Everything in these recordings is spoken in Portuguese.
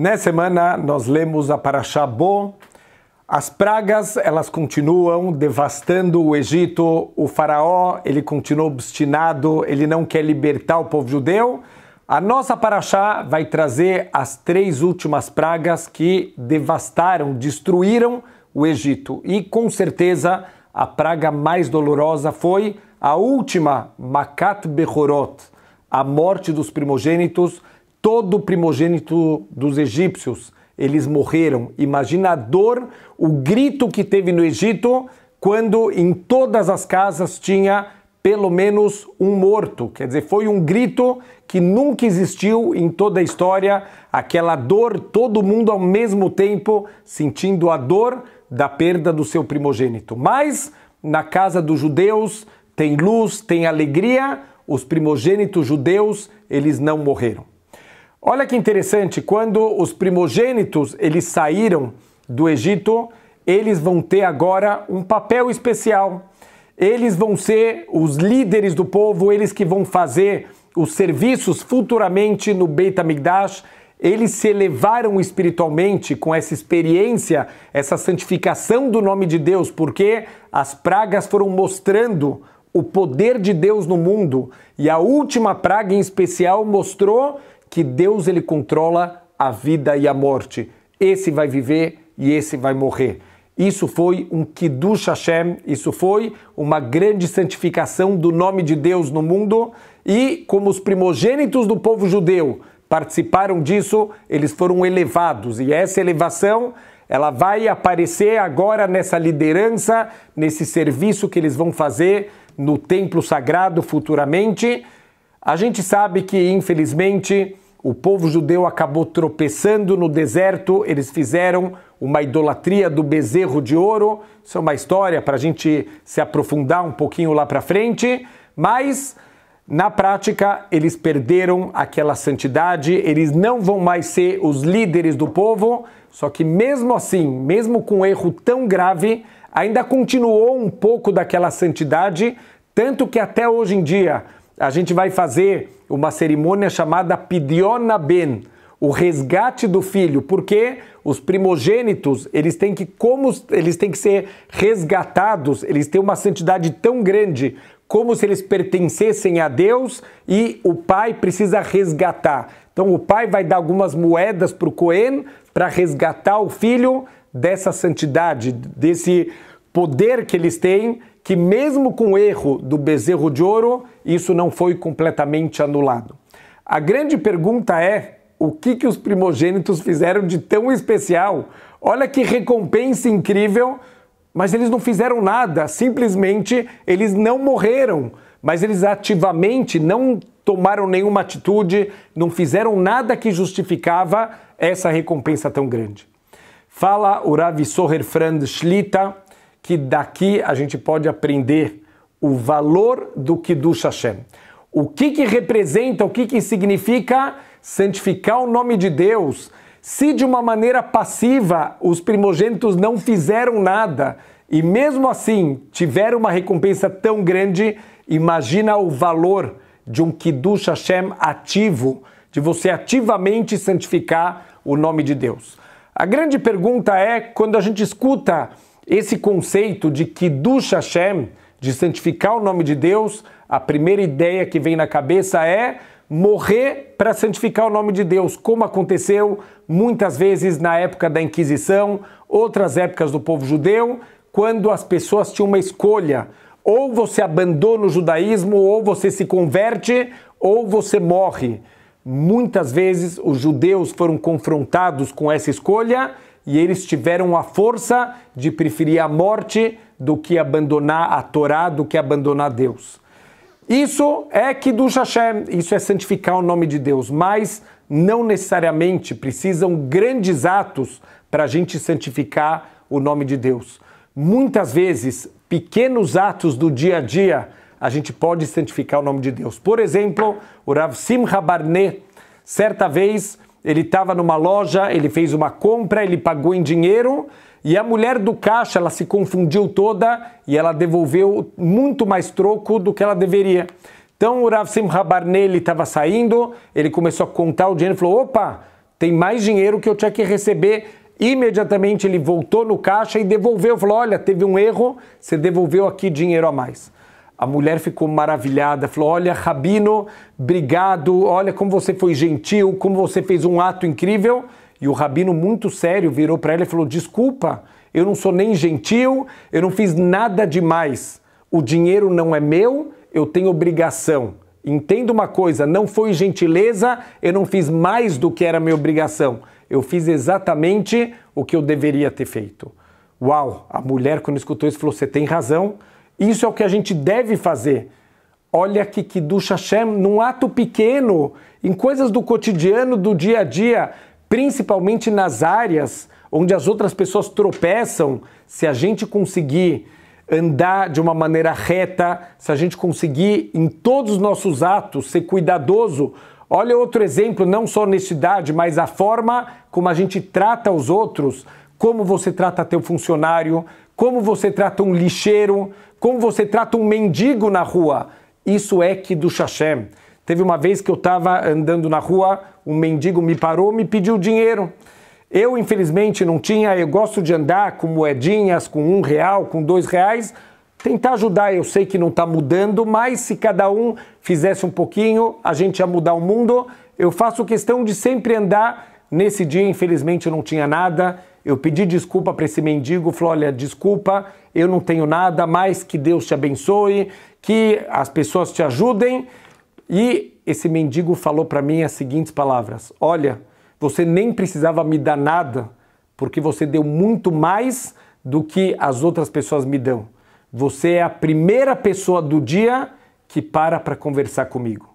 Nessa semana nós lemos a Parashá Bo. As pragas, elas continuam devastando o Egito. O faraó, ele continua obstinado, ele não quer libertar o povo judeu. A nossa Parashá vai trazer as três últimas pragas que devastaram, destruíram o Egito. E com certeza a praga mais dolorosa foi a última, Makat Behorot, a morte dos primogênitos, todo o primogênito dos egípcios. Eles morreram. Imagina a dor, o grito que teve no Egito quando em todas as casas tinha pelo menos um morto. Quer dizer, foi um grito que nunca existiu em toda a história, aquela dor, todo mundo ao mesmo tempo sentindo a dor da perda do seu primogênito. Mas na casa dos judeus tem luz, tem alegria, os primogênitos judeus, eles não morreram. Olha que interessante, quando os primogênitos eles saíram do Egito, eles vão ter agora um papel especial. Eles vão ser os líderes do povo, eles que vão fazer os serviços futuramente no Beit Amigdash. Eles se elevaram espiritualmente com essa experiência, essa santificação do nome de Deus, porque as pragas foram mostrando o poder de Deus no mundo. E a última praga em especial mostrou que Deus ele controla a vida e a morte. Esse vai viver e esse vai morrer. Isso foi um Kiddush Hashem, isso foi uma grande santificação do nome de Deus no mundo. E como os primogênitos do povo judeu participaram disso, eles foram elevados. E essa elevação, ela vai aparecer agora nessa liderança, nesse serviço que eles vão fazer no templo sagrado futuramente. A gente sabe que, infelizmente, o povo judeu acabou tropeçando no deserto, eles fizeram uma idolatria do bezerro de ouro. Isso é uma história para a gente se aprofundar um pouquinho lá para frente, mas na prática eles perderam aquela santidade, eles não vão mais ser os líderes do povo. Só que, mesmo assim, mesmo com um erro tão grave, ainda continuou um pouco daquela santidade, tanto que até hoje em dia a gente vai fazer uma cerimônia chamada Pidiona Ben, o resgate do filho, porque os primogênitos, eles têm que como eles têm que ser resgatados, eles têm uma santidade tão grande como se eles pertencessem a Deus e o pai precisa resgatar. Então o pai vai dar algumas moedas para o Cohen para resgatar o filho dessa santidade, desse poder que eles têm que mesmo com o erro do bezerro de ouro, isso não foi completamente anulado. A grande pergunta é o que, que os primogênitos fizeram de tão especial? Olha que recompensa incrível, mas eles não fizeram nada, simplesmente eles não morreram, mas eles ativamente não tomaram nenhuma atitude, não fizeram nada que justificava essa recompensa tão grande. Fala o Ravi Soher Frand Schlitter, que daqui a gente pode aprender o valor do Kiddush Hashem. O que, que representa, o que, que significa santificar o nome de Deus? Se de uma maneira passiva os primogênitos não fizeram nada e mesmo assim tiveram uma recompensa tão grande, imagina o valor de um Kiddush Hashem ativo, de você ativamente santificar o nome de Deus. A grande pergunta é, quando a gente escuta esse conceito de Kiddush Hashem, de santificar o nome de Deus, a primeira ideia que vem na cabeça é morrer para santificar o nome de Deus, como aconteceu muitas vezes na época da Inquisição, outras épocas do povo judeu, quando as pessoas tinham uma escolha: ou você abandona o judaísmo, ou você se converte, ou você morre. Muitas vezes os judeus foram confrontados com essa escolha e eles tiveram a força de preferir a morte do que abandonar a Torá, do que abandonar Deus. Isso é que do Hashem, isso é santificar o nome de Deus, mas não necessariamente precisam grandes atos para a gente santificar o nome de Deus. Muitas vezes, pequenos atos do dia a dia, a gente pode santificar o nome de Deus. Por exemplo, o Rav Simcha Barneh, certa vez, ele estava numa loja, ele fez uma compra, ele pagou em dinheiro e a mulher do caixa, ela se confundiu toda e ela devolveu muito mais troco do que ela deveria. Então o Rav Simcha Barnelli estava saindo, ele começou a contar o dinheiro e falou: opa, tem mais dinheiro que eu tinha que receber. Imediatamente ele voltou no caixa e devolveu. Falou: olha, teve um erro, você devolveu aqui dinheiro a mais. A mulher ficou maravilhada, falou: Olha, Rabino, obrigado, olha como você foi gentil, como você fez um ato incrível. E o Rabino, muito sério, virou para ela e falou: Desculpa, eu não sou nem gentil, eu não fiz nada demais. O dinheiro não é meu, eu tenho obrigação. Entenda uma coisa: não foi gentileza, eu não fiz mais do que era minha obrigação. Eu fiz exatamente o que eu deveria ter feito. Uau, a mulher, quando escutou isso, falou: Você tem razão isso é o que a gente deve fazer. Olha que do Hashem, num ato pequeno, em coisas do cotidiano, do dia a dia, principalmente nas áreas onde as outras pessoas tropeçam, se a gente conseguir andar de uma maneira reta, se a gente conseguir em todos os nossos atos ser cuidadoso, olha outro exemplo, não só honestidade, mas a forma como a gente trata os outros, como você trata teu funcionário, como você trata um lixeiro, como você trata um mendigo na rua. Isso é que do Hashem. Teve uma vez que eu estava andando na rua, um mendigo me parou, me pediu dinheiro. Eu, infelizmente, não tinha. Eu gosto de andar com moedinhas, com um real, com dois reais. Tentar ajudar, eu sei que não está mudando, mas se cada um fizesse um pouquinho, a gente ia mudar o mundo. Eu faço questão de sempre andar. Nesse dia, infelizmente, eu não tinha nada. Eu pedi desculpa para esse mendigo, falou: olha, desculpa, eu não tenho nada, mas que Deus te abençoe, que as pessoas te ajudem. E esse mendigo falou para mim as seguintes palavras: olha, você nem precisava me dar nada, porque você deu muito mais do que as outras pessoas me dão. Você é a primeira pessoa do dia que para para conversar comigo.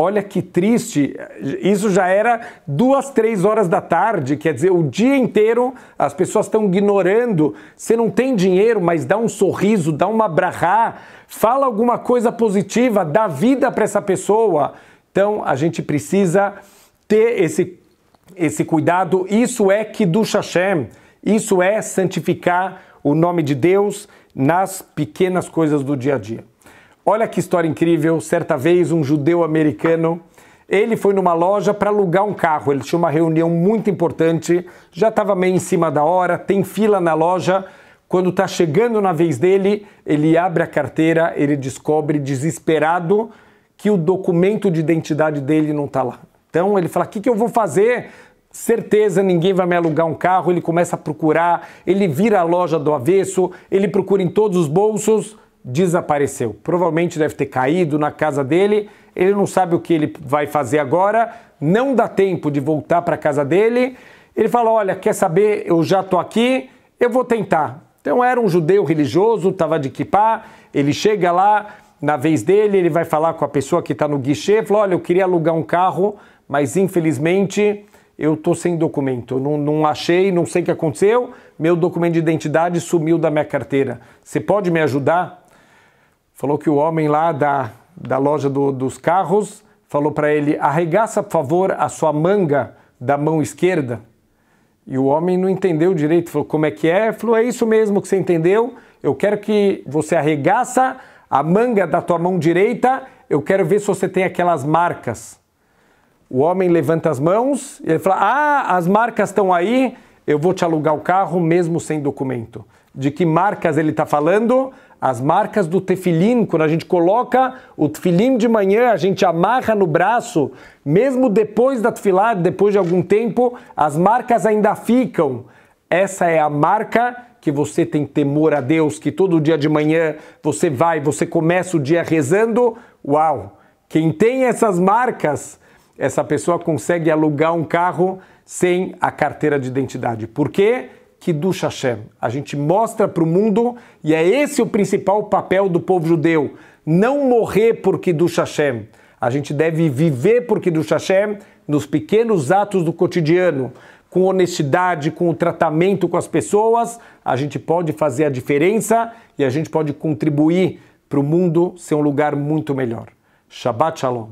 Olha que triste, isso já era duas, três horas da tarde, quer dizer, o dia inteiro as pessoas estão ignorando. Você não tem dinheiro, mas dá um sorriso, dá uma brahá, fala alguma coisa positiva, dá vida para essa pessoa. Então a gente precisa ter esse, esse cuidado. Isso é do Hashem, isso é santificar o nome de Deus nas pequenas coisas do dia a dia. Olha que história incrível. Certa vez, um judeu americano. Ele foi numa loja para alugar um carro. Ele tinha uma reunião muito importante, já estava meio em cima da hora, tem fila na loja. Quando está chegando na vez dele, ele abre a carteira, ele descobre desesperado que o documento de identidade dele não está lá. Então ele fala: O que, que eu vou fazer? certeza ninguém vai me alugar um carro. Ele começa a procurar, ele vira a loja do avesso, ele procura em todos os bolsos, desapareceu. Provavelmente deve ter caído na casa dele, ele não sabe o que ele vai fazer agora, não dá tempo de voltar para a casa dele. Ele fala: Olha, quer saber? Eu já estou aqui, eu vou tentar. Então era um judeu religioso, estava de kippah, ele chega lá, na vez dele, ele vai falar com a pessoa que está no guichê, fala: Olha, eu queria alugar um carro, mas infelizmente eu estou sem documento, não, não achei, não sei o que aconteceu, meu documento de identidade sumiu da minha carteira. Você pode me ajudar? Falou que o homem lá da, da loja do, dos carros falou para ele: arregaça, por favor, a sua manga da mão esquerda. E o homem não entendeu direito, falou: como é que é? Falou: é isso mesmo que você entendeu. Eu quero que você arregaça a manga da tua mão direita, eu quero ver se você tem aquelas marcas. O homem levanta as mãos e ele fala: Ah, as marcas estão aí, eu vou te alugar o carro mesmo sem documento de que marcas ele está falando? As marcas do tefilim, quando a gente coloca o tefilim de manhã, a gente amarra no braço, mesmo depois da tefilá, depois de algum tempo, as marcas ainda ficam. Essa é a marca que você tem temor a Deus, que todo dia de manhã você vai, você começa o dia rezando. Uau! Quem tem essas marcas, essa pessoa consegue alugar um carro sem a carteira de identidade. Por quê? Kiddush Hashem. A gente mostra para o mundo, e é esse o principal papel do povo judeu, não morrer por Kiddush Hashem. A gente deve viver por Kiddush Hashem nos pequenos atos do cotidiano, com honestidade, com o tratamento com as pessoas, a gente pode fazer a diferença e a gente pode contribuir para o mundo ser um lugar muito melhor. Shabbat Shalom.